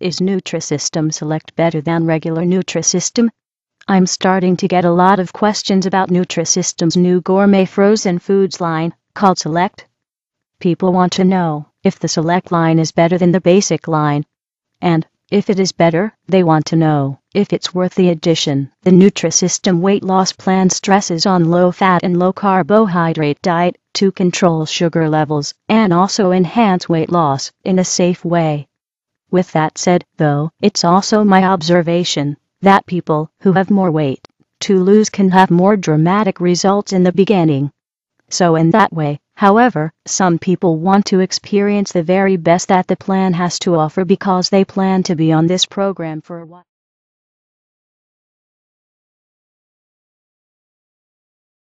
Is Nutrisystem Select better than regular Nutrisystem? I'm starting to get a lot of questions about Nutrisystem's new gourmet frozen foods line, called Select. People want to know if the Select line is better than the basic line. And, if it is better, they want to know if it's worth the addition. The Nutrisystem weight loss plan stresses on low-fat and low-carbohydrate diet to control sugar levels and also enhance weight loss in a safe way. With that said, though, it's also my observation that people who have more weight to lose can have more dramatic results in the beginning. So in that way, however, some people want to experience the very best that the plan has to offer because they plan to be on this program for a while.